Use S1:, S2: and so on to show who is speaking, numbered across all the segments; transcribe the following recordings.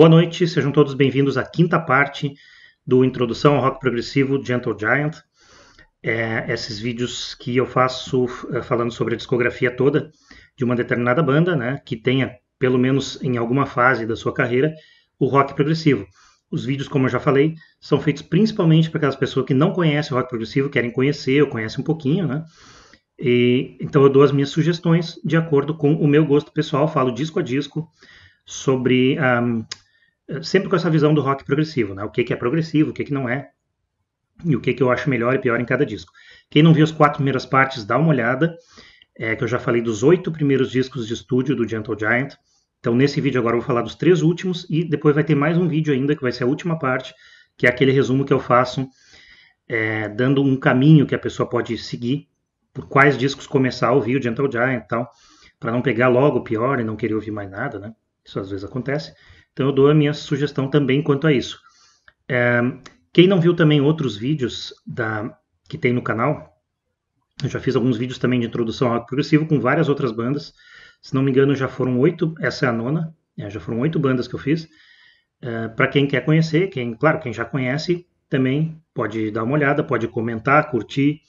S1: Boa noite, sejam todos bem-vindos à quinta parte do Introdução ao Rock Progressivo Gentle Giant. É, esses vídeos que eu faço é, falando sobre a discografia toda de uma determinada banda, né, que tenha, pelo menos em alguma fase da sua carreira, o rock progressivo. Os vídeos, como eu já falei, são feitos principalmente para aquelas pessoas que não conhecem o rock progressivo, querem conhecer ou conhecem um pouquinho, né? E, então eu dou as minhas sugestões de acordo com o meu gosto pessoal, falo disco a disco sobre um, sempre com essa visão do rock progressivo, né? O que, que é progressivo, o que, que não é, e o que, que eu acho melhor e pior em cada disco. Quem não viu as quatro primeiras partes, dá uma olhada, é, que eu já falei dos oito primeiros discos de estúdio do Gentle Giant. Então, nesse vídeo agora eu vou falar dos três últimos e depois vai ter mais um vídeo ainda, que vai ser a última parte, que é aquele resumo que eu faço, é, dando um caminho que a pessoa pode seguir, por quais discos começar a ouvir o Gentle Giant e tal, para não pegar logo o pior e não querer ouvir mais nada, né? Isso às vezes acontece. Então eu dou a minha sugestão também quanto a isso. É, quem não viu também outros vídeos da, que tem no canal, eu já fiz alguns vídeos também de introdução ao rock progressivo com várias outras bandas. Se não me engano, já foram oito, essa é a nona, é, já foram oito bandas que eu fiz. É, Para quem quer conhecer, quem, claro, quem já conhece, também pode dar uma olhada, pode comentar, curtir,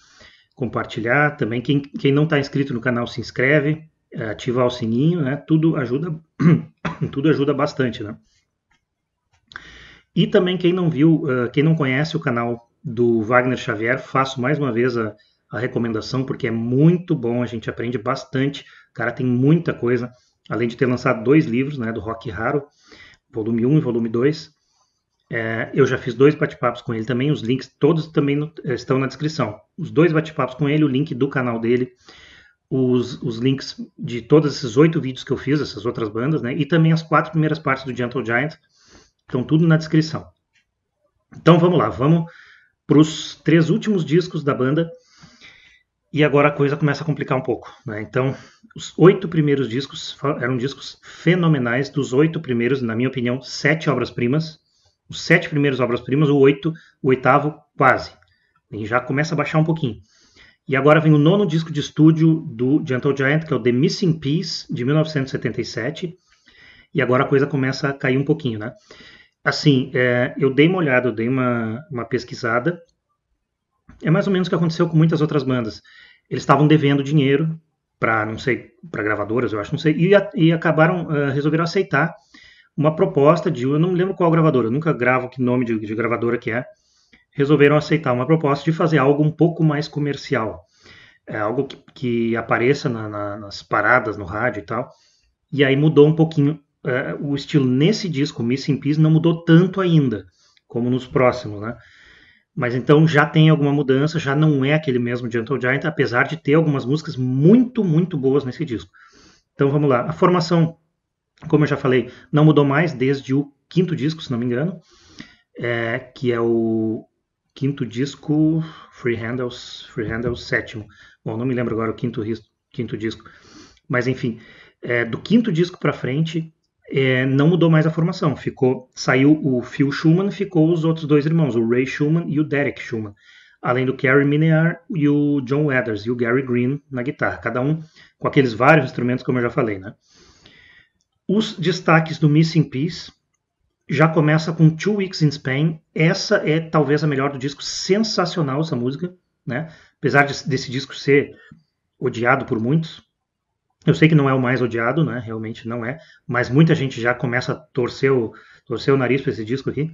S1: compartilhar. Também quem, quem não está inscrito no canal se inscreve. É, ativar o sininho, né? Tudo ajuda, tudo ajuda bastante, né? E também quem não viu, é, quem não conhece o canal do Wagner Xavier, faço mais uma vez a, a recomendação porque é muito bom, a gente aprende bastante. O cara tem muita coisa, além de ter lançado dois livros, né, do Rock Raro, volume 1 e volume 2. É, eu já fiz dois bate-papos com ele também, os links todos também no, estão na descrição. Os dois bate-papos com ele, o link do canal dele os, os links de todos esses oito vídeos que eu fiz, essas outras bandas, né? E também as quatro primeiras partes do Gentle Giant. Estão tudo na descrição. Então vamos lá, vamos para os três últimos discos da banda. E agora a coisa começa a complicar um pouco. Né? Então, os oito primeiros discos eram discos fenomenais. Dos oito primeiros, na minha opinião, sete obras-primas. Os sete primeiros obras-primas, o oito, o oitavo, quase. E já começa a baixar um pouquinho. E agora vem o nono disco de estúdio do Gentle Giant, que é o The Missing Piece, de 1977. E agora a coisa começa a cair um pouquinho, né? Assim, é, eu dei uma olhada, eu dei uma, uma pesquisada. É mais ou menos o que aconteceu com muitas outras bandas. Eles estavam devendo dinheiro para, não sei, para gravadoras, eu acho, não sei, e, e acabaram, uh, resolveram aceitar uma proposta de, eu não lembro qual gravadora, eu nunca gravo que nome de, de gravadora que é, resolveram aceitar uma proposta de fazer algo um pouco mais comercial. É algo que, que apareça na, na, nas paradas, no rádio e tal. E aí mudou um pouquinho uh, o estilo. Nesse disco, Missing Peace, não mudou tanto ainda, como nos próximos, né? Mas então já tem alguma mudança, já não é aquele mesmo Gentle Giant, apesar de ter algumas músicas muito, muito boas nesse disco. Então vamos lá. A formação, como eu já falei, não mudou mais desde o quinto disco, se não me engano, é, que é o quinto disco, Free Handles, Free Handles sétimo. Bom, não me lembro agora o quinto, quinto disco. Mas enfim, é, do quinto disco para frente, é, não mudou mais a formação. Ficou, saiu o Phil Schumann, ficou os outros dois irmãos, o Ray Schumann e o Derek Schumann. Além do Gary Minear e o John Weathers e o Gary Green na guitarra, cada um com aqueles vários instrumentos, como eu já falei, né? Os destaques do Missing Piece já começa com Two Weeks in Spain. Essa é talvez a melhor do disco, sensacional essa música, né? Apesar de, desse disco ser odiado por muitos, eu sei que não é o mais odiado, né? Realmente não é, mas muita gente já começa a torcer o, torcer o nariz para esse disco aqui.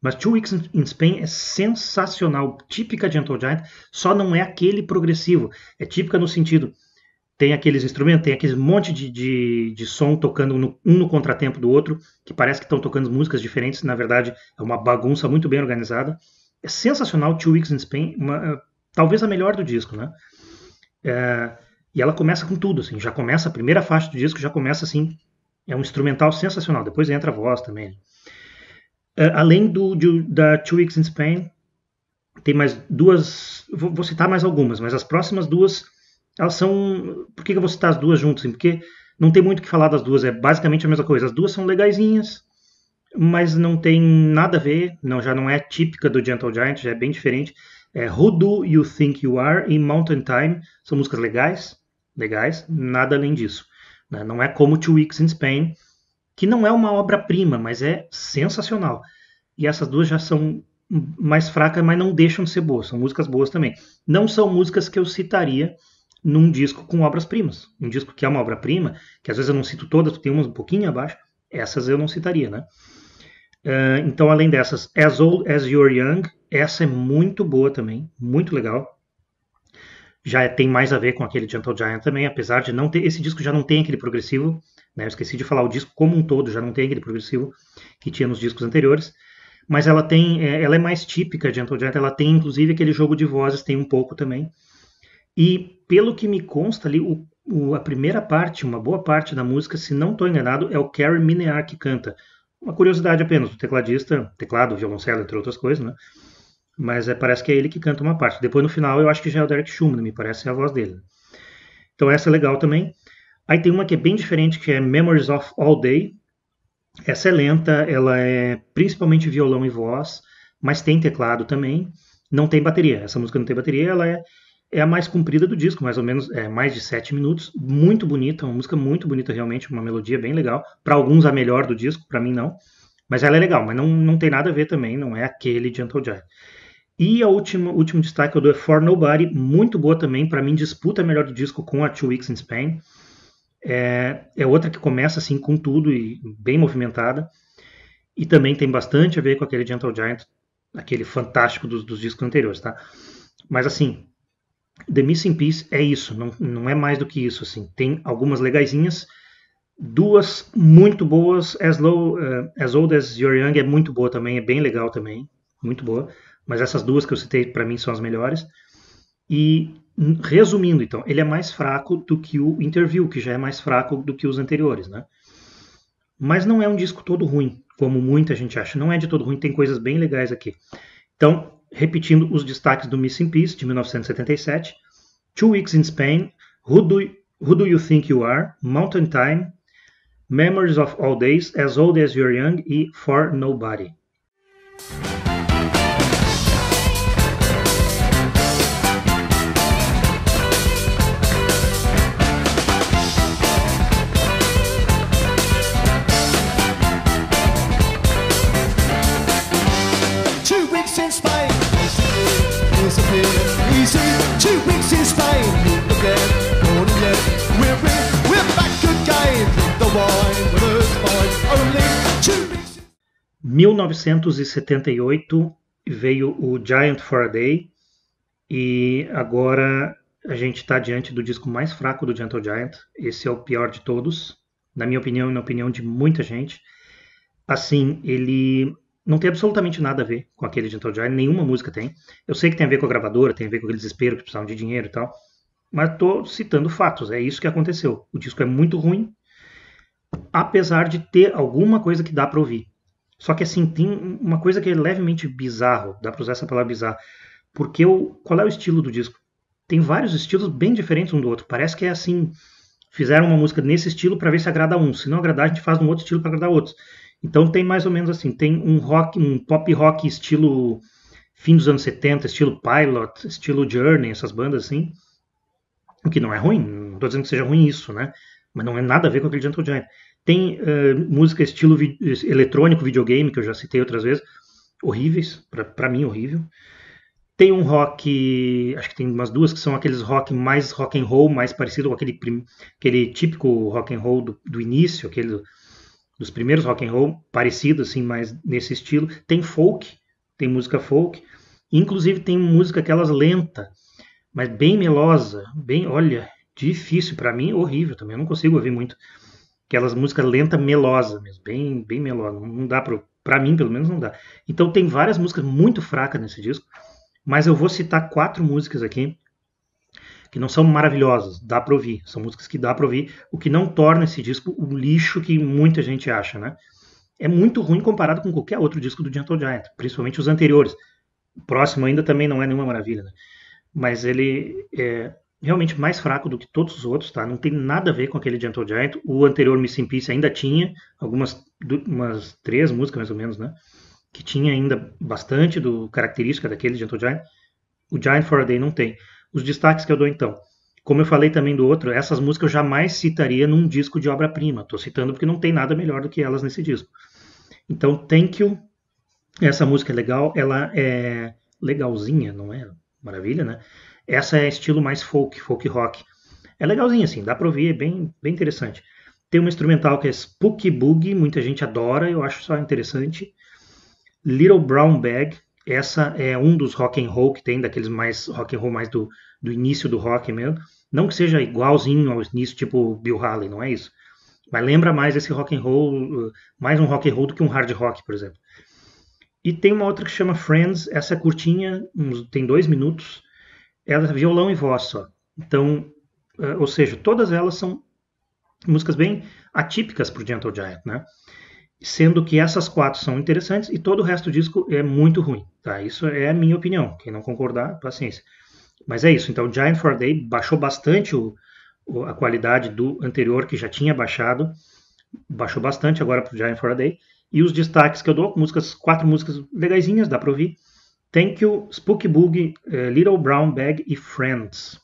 S1: Mas Two Weeks in Spain é sensacional, típica de Giant só não é aquele progressivo. É típica no sentido, tem aqueles instrumentos, tem aquele monte de, de, de som tocando no, um no contratempo do outro, que parece que estão tocando músicas diferentes, na verdade é uma bagunça muito bem organizada. É sensacional, Two Weeks in Spain, uma, é, talvez a melhor do disco, né? É, e ela começa com tudo, assim, já começa a primeira faixa do disco, já começa assim, é um instrumental sensacional, depois entra a voz também. É, além do, do, da Two Weeks in Spain, tem mais duas, vou, vou citar mais algumas, mas as próximas duas elas são. Por que, que eu vou citar as duas juntas? Porque não tem muito o que falar das duas, é basicamente a mesma coisa. As duas são legaisinhas, mas não tem nada a ver, não, já não é típica do Gentle Giant, já é bem diferente. É Who Do You Think You Are e Mountain Time são músicas legais, legais, nada além disso. Né? Não é como Two Weeks in Spain, que não é uma obra-prima, mas é sensacional. E essas duas já são mais fracas, mas não deixam de ser boas, são músicas boas também. Não são músicas que eu citaria num disco com obras-primas. Um disco que é uma obra-prima, que às vezes eu não cito todas, tem umas um pouquinho abaixo, essas eu não citaria, né? Uh, então, além dessas, As Old As You're Young, essa é muito boa também, muito legal. Já é, tem mais a ver com aquele Gentle Giant também, apesar de não ter. Esse disco já não tem aquele progressivo, né? Eu esqueci de falar, o disco como um todo já não tem aquele progressivo que tinha nos discos anteriores. Mas ela tem. É, ela é mais típica de Gentle Giant, ela tem inclusive aquele jogo de vozes, tem um pouco também e pelo que me consta ali, o, o, a primeira parte, uma boa parte da música, se não estou enganado, é o Carrie Minear que canta. Uma curiosidade apenas, o tecladista, teclado, violoncelo, entre outras coisas, né? Mas é, parece que é ele que canta uma parte. Depois no final eu acho que já é o Derek Schumann, me parece é a voz dele. Então essa é legal também. Aí tem uma que é bem diferente, que é Memories of All Day. Essa é lenta, ela é principalmente violão e voz, mas tem teclado também. Não tem bateria. Essa música não tem bateria, ela é é a mais comprida do disco, mais ou menos, é mais de sete minutos. Muito bonita, uma música muito bonita, realmente, uma melodia bem legal. Para alguns, a melhor do disco, para mim, não. Mas ela é legal, mas não, não tem nada a ver também, não é aquele Gentle Giant. E a última último destaque eu dou é For Nobody, muito boa também, para mim disputa melhor do disco com a Two Weeks in Spain. É, é outra que começa assim com tudo e bem movimentada. E também tem bastante a ver com aquele Gentle Giant, aquele fantástico dos, dos discos anteriores, tá? Mas assim, The Missing Piece é isso, não, não é mais do que isso. Assim. Tem algumas legaisinhas, duas muito boas. As, low, uh, as Old as Your Young é muito boa também, é bem legal também, muito boa. Mas essas duas que eu citei para mim são as melhores. E resumindo, então, ele é mais fraco do que o Interview, que já é mais fraco do que os anteriores, né? Mas não é um disco todo ruim, como muita gente acha. Não é de todo ruim, tem coisas bem legais aqui. Então, repetindo os destaques do Missing Peace, de 1977, Two Weeks in Spain, Who Do, Who do You Think You Are, Mountain Time, Memories of All Days, As Old As You're Young e For Nobody. disappear. Easy, two weeks is fine. Again, again. We're, we're back again. The wine Only two weeks. 1978 veio o Giant for a Day e agora a gente está diante do disco mais fraco do Gentle Giant. Esse é o pior de todos, na minha opinião e na opinião de muita gente. Assim, ele não tem absolutamente nada a ver com aquele Gentle Giant, nenhuma música tem. Eu sei que tem a ver com a gravadora, tem a ver com aquele desespero que precisavam de dinheiro e tal, mas estou citando fatos, é isso que aconteceu. O disco é muito ruim, apesar de ter alguma coisa que dá para ouvir. Só que assim, tem uma coisa que é levemente bizarro, dá para usar essa palavra bizarro, porque o, qual é o estilo do disco? Tem vários estilos bem diferentes um do outro, parece que é assim, fizeram uma música nesse estilo para ver se agrada um, se não agradar a gente faz um outro estilo para agradar outros. Então tem mais ou menos assim, tem um rock, um pop rock estilo fim dos anos 70, estilo Pilot, estilo Journey, essas bandas assim, o que não é ruim, não estou dizendo que seja ruim isso, né? Mas não é nada a ver com aquele Gentle Giant. Tem uh, música estilo vi eletrônico, videogame, que eu já citei outras vezes, horríveis, para mim horrível. Tem um rock, acho que tem umas duas que são aqueles rock mais rock and roll, mais parecido com aquele, aquele típico rock and roll do, do início, aquele dos primeiros rock and roll, parecido assim, mas nesse estilo. Tem folk, tem música folk, inclusive tem música aquelas lenta, mas bem melosa, bem, olha, difícil para mim, horrível também, eu não consigo ouvir muito aquelas músicas lenta melosa mesmo, bem, bem melosa, não dá para para mim pelo menos não dá. Então tem várias músicas muito fracas nesse disco, mas eu vou citar quatro músicas aqui que não são maravilhosas, dá para ouvir, são músicas que dá para ouvir, o que não torna esse disco o lixo que muita gente acha, né? É muito ruim comparado com qualquer outro disco do Gentle Giant, principalmente os anteriores. O próximo ainda também não é nenhuma maravilha, né? Mas ele é realmente mais fraco do que todos os outros, tá? Não tem nada a ver com aquele Gentle Giant. O anterior Miss in Peace ainda tinha algumas umas três músicas mais ou menos, né? Que tinha ainda bastante do característica daquele Gentle Giant. O Giant for a Day não tem os destaques que eu dou então. Como eu falei também do outro, essas músicas eu jamais citaria num disco de obra-prima. Estou citando porque não tem nada melhor do que elas nesse disco. Então, Thank You, essa música é legal, ela é legalzinha, não é? Maravilha, né? Essa é estilo mais folk, folk rock. É legalzinha, assim, dá pra ouvir, é bem, bem interessante. Tem uma instrumental que é Spooky Boogie, muita gente adora, eu acho só interessante. Little Brown Bag, essa é um dos rock and roll que tem, daqueles mais rock and roll mais do, do início do rock mesmo. Não que seja igualzinho ao início, tipo Bill Haley, não é isso. Mas lembra mais esse rock and roll, uh, mais um rock and roll do que um hard rock, por exemplo. E tem uma outra que chama Friends, essa é curtinha, uns, tem dois minutos, ela é violão e voz só. Então, uh, ou seja, todas elas são músicas bem atípicas para o Gentle Giant, né? sendo que essas quatro são interessantes e todo o resto do disco é muito ruim, tá? Isso é a minha opinião. Quem não concordar, paciência. Mas é isso. Então, Giant for Day baixou bastante o, o, a qualidade do anterior que já tinha baixado, baixou bastante agora para Giant for a Day. E os destaques que eu dou, músicas, quatro músicas legazinhas, dá para ouvir. Thank You, Spooky Boogie, uh, Little Brown Bag e Friends.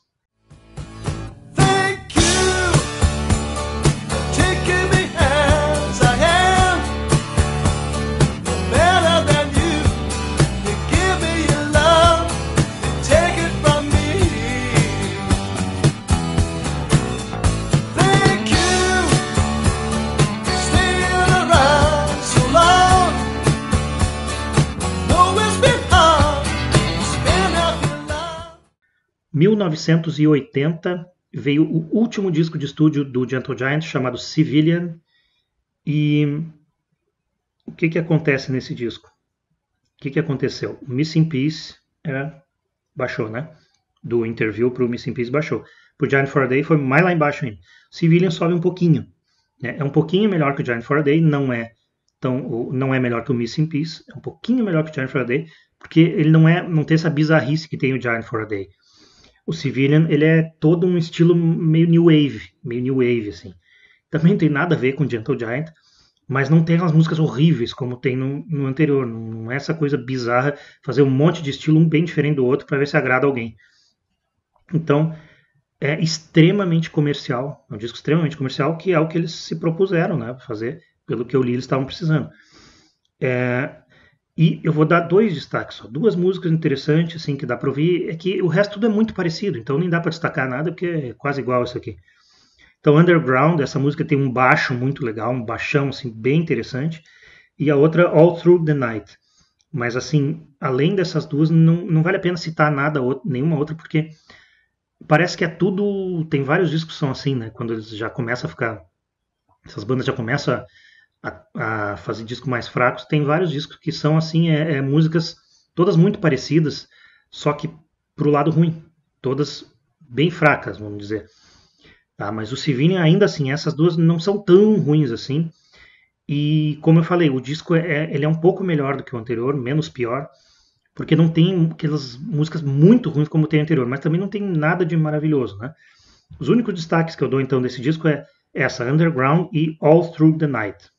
S1: 1980 veio o último disco de estúdio do Gentle Giant chamado Civilian. E o que, que acontece nesse disco? O que, que aconteceu? Missing Peace é, baixou, né? Do interview para o Missing Peace baixou. Para o Giant for a Day foi mais lá embaixo ainda. Civilian sobe um pouquinho. Né? É um pouquinho melhor que o Giant for a Day, não é tão, não é melhor que o Missing Peace, é um pouquinho melhor que o Giant for a Day, porque ele não é, não tem essa bizarrice que tem o Giant for a Day. O Civilian, ele é todo um estilo meio new wave, meio new wave, assim. Também não tem nada a ver com Gentle Giant, mas não tem as músicas horríveis como tem no, no anterior. Não é essa coisa bizarra fazer um monte de estilo, um bem diferente do outro, para ver se agrada alguém. Então, é extremamente comercial, é um disco extremamente comercial, que é o que eles se propuseram né, fazer, pelo que eu li, eles estavam precisando. É, e eu vou dar dois destaques, só. duas músicas interessantes, assim, que dá para ouvir, é que o resto tudo é muito parecido, então nem dá para destacar nada, porque é quase igual isso aqui. Então, Underground, essa música tem um baixo muito legal, um baixão, assim, bem interessante, e a outra, All Through the Night. Mas, assim, além dessas duas, não, não vale a pena citar nada, nenhuma outra, porque parece que é tudo, tem vários discos que são assim, né, quando eles já começam a ficar, essas bandas já começam a a, a, fazer discos mais fracos, tem vários discos que são assim, é, é músicas todas muito parecidas, só que pro lado ruim, todas bem fracas, vamos dizer. Tá, mas o Civilian ainda assim, essas duas não são tão ruins assim. E como eu falei, o disco é, é, ele é um pouco melhor do que o anterior, menos pior, porque não tem aquelas músicas muito ruins como tem o anterior, mas também não tem nada de maravilhoso, né? Os únicos destaques que eu dou então desse disco é essa Underground e All Through the Night.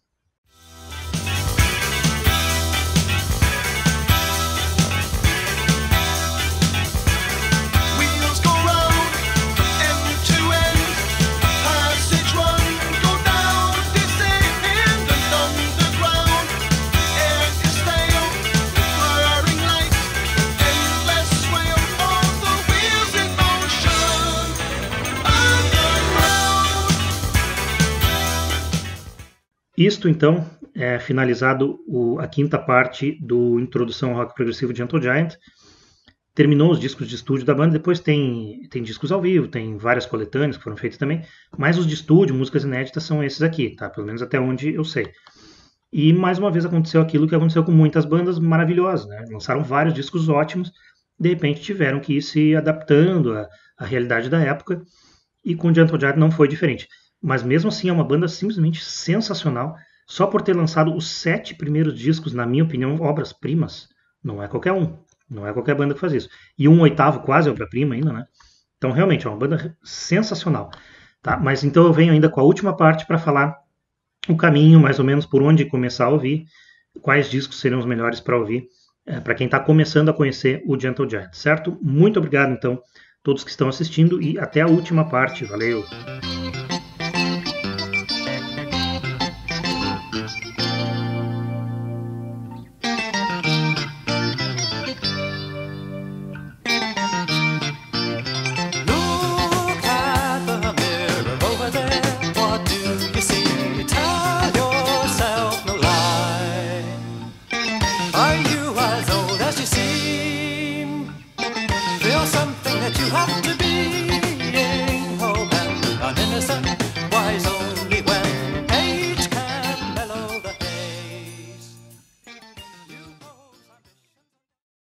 S1: visto, então, é, finalizado o, a quinta parte do Introdução ao Rock Progressivo de Gentle Giant. Terminou os discos de estúdio da banda, depois tem, tem discos ao vivo, tem várias coletâneas que foram feitas também, mas os de estúdio, músicas inéditas, são esses aqui, tá? Pelo menos até onde eu sei. E mais uma vez aconteceu aquilo que aconteceu com muitas bandas maravilhosas, né? Lançaram vários discos ótimos, de repente tiveram que ir se adaptando à, à realidade da época, e com Gentle Giant não foi diferente. Mas mesmo assim é uma banda simplesmente sensacional, só por ter lançado os sete primeiros discos, na minha opinião, obras-primas, não é qualquer um. Não é qualquer banda que faz isso. E um oitavo quase obra-prima ainda, né? Então, realmente, é uma banda sensacional. Tá? Mas então eu venho ainda com a última parte para falar o caminho, mais ou menos, por onde começar a ouvir, quais discos seriam os melhores para ouvir, é, para quem está começando a conhecer o Gentle Giant, certo? Muito obrigado, então, todos que estão assistindo e até a última parte. Valeu!